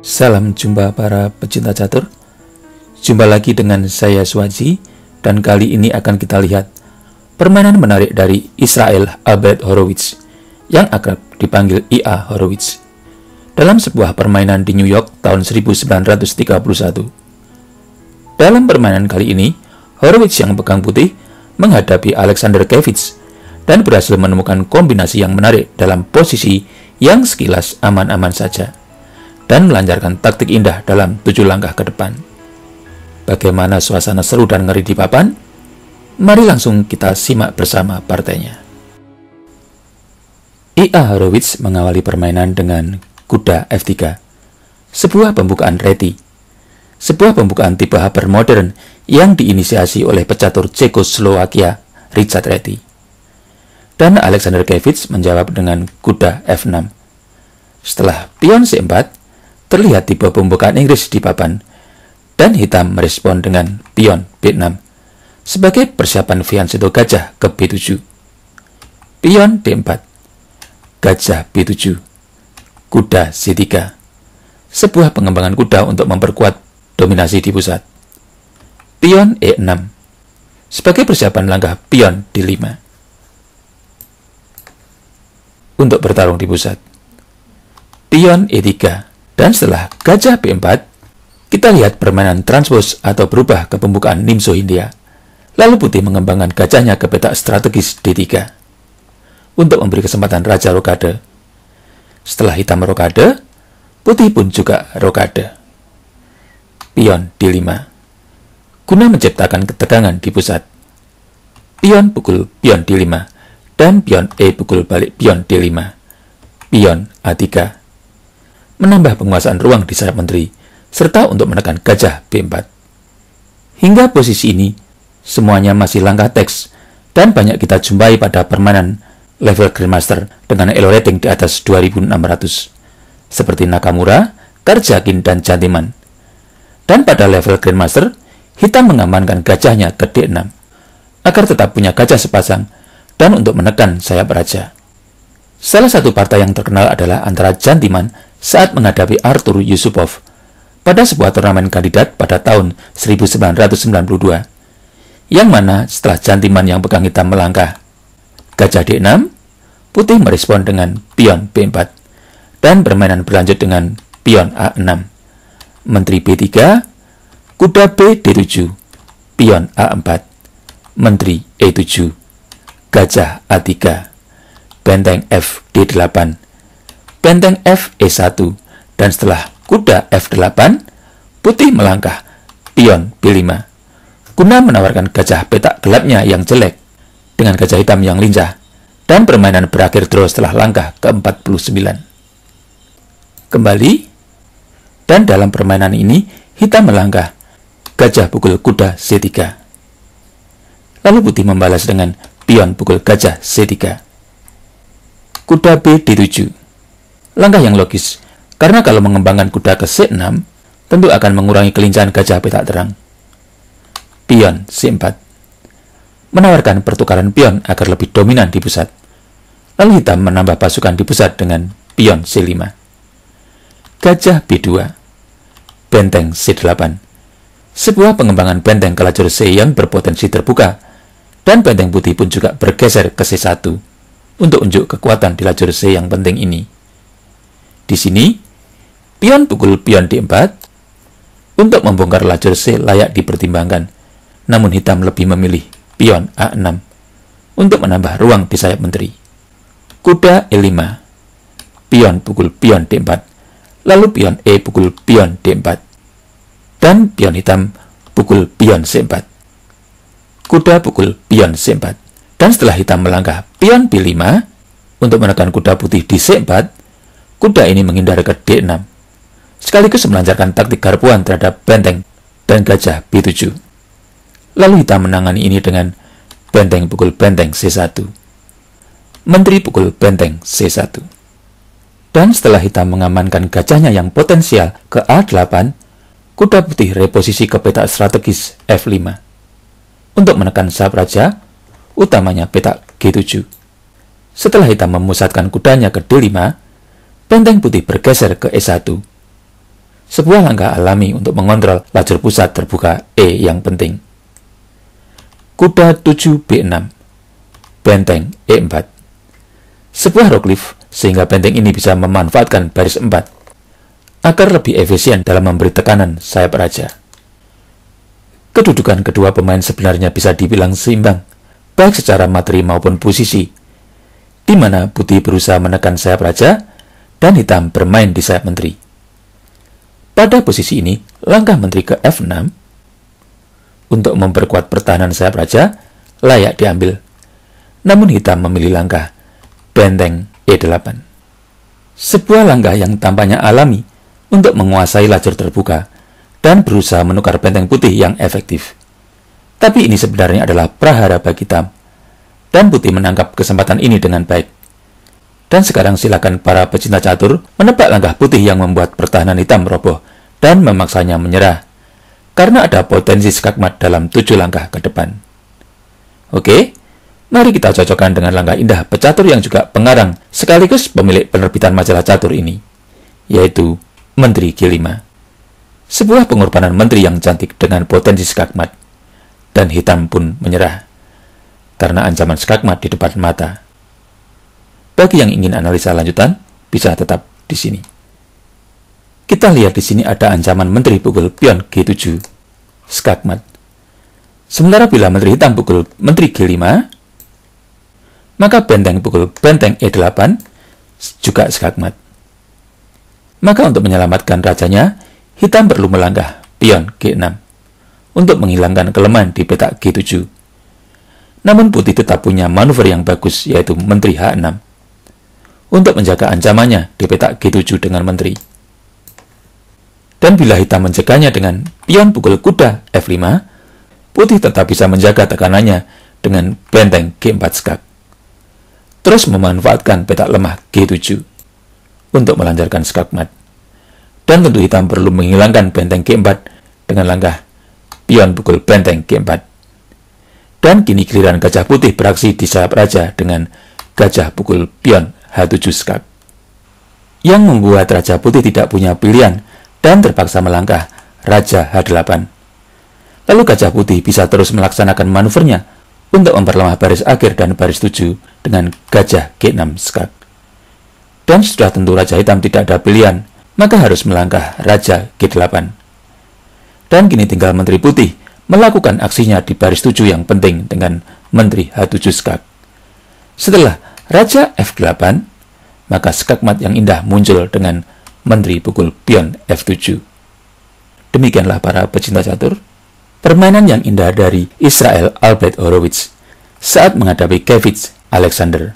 Salam jumpa para pecinta catur. Jumpa lagi dengan saya Swaji dan kali ini akan kita lihat permainan menarik dari Israel Abed Horowitz yang akrab dipanggil IA Horowitz dalam sebuah permainan di New York tahun 1931. Dalam permainan kali ini, Horowitz yang pegang putih menghadapi Alexander Kevitz dan berhasil menemukan kombinasi yang menarik dalam posisi yang sekilas aman-aman saja dan melancarkan taktik indah dalam tujuh langkah ke depan. Bagaimana suasana seru dan ngeri di papan? Mari langsung kita simak bersama partainya. I.A. Horowitz mengawali permainan dengan kuda F3, sebuah pembukaan reti. Sebuah pembukaan tipe modern yang diinisiasi oleh pecatur Cekoslowakia Richard Reti. Dan Alexander Kevitz menjawab dengan kuda F6. Setelah pion C4, terlihat di bawah pembukaan Inggris di papan, dan hitam merespon dengan pion B6 sebagai persiapan fianchetto gajah ke B7. Pion D4, gajah B7, kuda C3, sebuah pengembangan kuda untuk memperkuat dominasi di pusat. Pion E6, sebagai persiapan langkah pion D5 untuk bertarung di pusat. Pion E3 dan setelah gajah b 4 kita lihat permainan transpose atau berubah ke pembukaan Nimso India. Lalu putih mengembangkan gajahnya ke petak strategis D3 untuk memberi kesempatan Raja Rokade. Setelah hitam rokade, putih pun juga rokade. Pion D5 Guna menciptakan ketegangan di pusat. Pion pukul pion D5 dan pion E pukul balik pion D5. Pion A3 menambah penguasaan ruang di sayap menteri, serta untuk menekan gajah B4. Hingga posisi ini, semuanya masih langkah teks dan banyak kita jumpai pada permainan level Grandmaster dengan elo rating di atas 2600, seperti Nakamura, Karjakin, dan Jantiman. Dan pada level Grandmaster, hitam mengamankan gajahnya ke D6, agar tetap punya gajah sepasang dan untuk menekan sayap raja. Salah satu partai yang terkenal adalah antara Jantiman saat menghadapi Arthur Yusupov pada sebuah turnamen kandidat pada tahun 1992, yang mana setelah jantiman yang pegang hitam melangkah. Gajah D6, putih merespon dengan pion B4, dan permainan berlanjut dengan pion A6. Menteri B3, kuda B D7, pion A4, menteri E7, gajah A3, benteng F D8, benteng F E1 dan setelah kuda F8 putih melangkah pion B5 guna menawarkan gajah petak gelapnya yang jelek dengan gajah hitam yang lincah dan permainan berakhir draw setelah langkah ke-49 kembali dan dalam permainan ini hitam melangkah gajah pukul kuda C3 lalu putih membalas dengan pion pukul gajah C3 kuda B D7 Langkah yang logis, karena kalau mengembangkan kuda ke C6, tentu akan mengurangi kelincahan gajah petak terang. Pion C4 Menawarkan pertukaran pion agar lebih dominan di pusat. Lalu hitam menambah pasukan di pusat dengan pion C5. Gajah B2 Benteng C8 Sebuah pengembangan benteng ke lajur C yang berpotensi terbuka dan benteng putih pun juga bergeser ke C1 untuk unjuk kekuatan di lajur C yang penting ini. Di sini, pion pukul pion D4 untuk membongkar lajur C layak dipertimbangkan, namun hitam lebih memilih pion A6 untuk menambah ruang di sayap menteri. Kuda E5, pion pukul pion D4, lalu pion E pukul pion D4, dan pion hitam pukul pion C4. Kuda pukul pion C4, dan setelah hitam melangkah pion B5 untuk menekan kuda putih di C4, Kuda ini menghindar ke D6, sekaligus melancarkan taktik garpuan terhadap benteng dan gajah B7. Lalu hitam menangani ini dengan benteng pukul benteng C1. Menteri pukul benteng C1. Dan setelah hitam mengamankan gajahnya yang potensial ke A8, kuda putih reposisi ke peta strategis F5 untuk menekan sahab raja, utamanya peta G7. Setelah hitam memusatkan kudanya ke D5, Benteng putih bergeser ke E1. Sebuah langkah alami untuk mengontrol lajur pusat terbuka E yang penting. Kuda 7B6 Benteng E4 Sebuah roklif sehingga benteng ini bisa memanfaatkan baris 4 agar lebih efisien dalam memberi tekanan sayap raja. Kedudukan kedua pemain sebenarnya bisa dibilang seimbang, baik secara materi maupun posisi, di mana putih berusaha menekan sayap raja, dan hitam bermain di sayap menteri. Pada posisi ini, langkah menteri ke F6 untuk memperkuat pertahanan sayap raja layak diambil. Namun hitam memilih langkah benteng E8. Sebuah langkah yang tampaknya alami untuk menguasai lajur terbuka dan berusaha menukar benteng putih yang efektif. Tapi ini sebenarnya adalah prahara bagi hitam, dan putih menangkap kesempatan ini dengan baik. Dan sekarang silakan para pecinta catur menebak langkah putih yang membuat pertahanan hitam roboh dan memaksanya menyerah. Karena ada potensi skakmat dalam tujuh langkah ke depan. Oke, mari kita cocokkan dengan langkah indah pecatur yang juga pengarang sekaligus pemilik penerbitan majalah catur ini, yaitu Menteri Kilima. Sebuah pengorbanan menteri yang cantik dengan potensi skakmat, dan hitam pun menyerah karena ancaman skakmat di depan mata. Bagi yang ingin analisa lanjutan, bisa tetap di sini. Kita lihat di sini ada ancaman Menteri pukul pion G7, skakmat. Sementara bila Menteri Hitam pukul Menteri G5, maka benteng pukul benteng E8 juga skakmat. Maka untuk menyelamatkan rajanya, hitam perlu melangkah pion G6 untuk menghilangkan kelemahan di petak G7. Namun putih tetap punya manuver yang bagus yaitu Menteri H6 untuk menjaga ancamannya di petak G7 dengan menteri. Dan bila hitam mencegahnya dengan pion pukul kuda F5, putih tetap bisa menjaga tekanannya dengan benteng G4 skak. Terus memanfaatkan petak lemah G7 untuk melancarkan skakmat. Dan tentu hitam perlu menghilangkan benteng G4 dengan langkah pion pukul benteng G4 dan kini giliran gajah putih beraksi di sayap raja dengan gajah pukul pion H skak, yang membuat Raja Putih tidak punya pilihan dan terpaksa melangkah Raja H8. Lalu Gajah Putih bisa terus melaksanakan manuvernya untuk memperlemah baris akhir dan baris 7 dengan Gajah G6 Skak. Dan sudah tentu Raja Hitam tidak ada pilihan, maka harus melangkah Raja G8. Dan kini tinggal Menteri Putih melakukan aksinya di baris 7 yang penting dengan Menteri H7 Skak. Setelah Raja F8, maka skakmat yang indah muncul dengan menteri pukul pion F7. Demikianlah para pecinta catur, permainan yang indah dari Israel Albert Horowitz saat menghadapi Kevich Alexander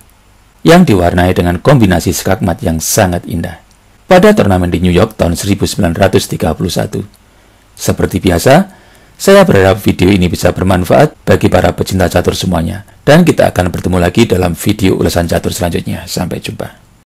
yang diwarnai dengan kombinasi skakmat yang sangat indah. Pada turnamen di New York tahun 1931. Seperti biasa, saya berharap video ini bisa bermanfaat bagi para pecinta catur semuanya. Dan kita akan bertemu lagi dalam video ulasan catur selanjutnya. Sampai jumpa.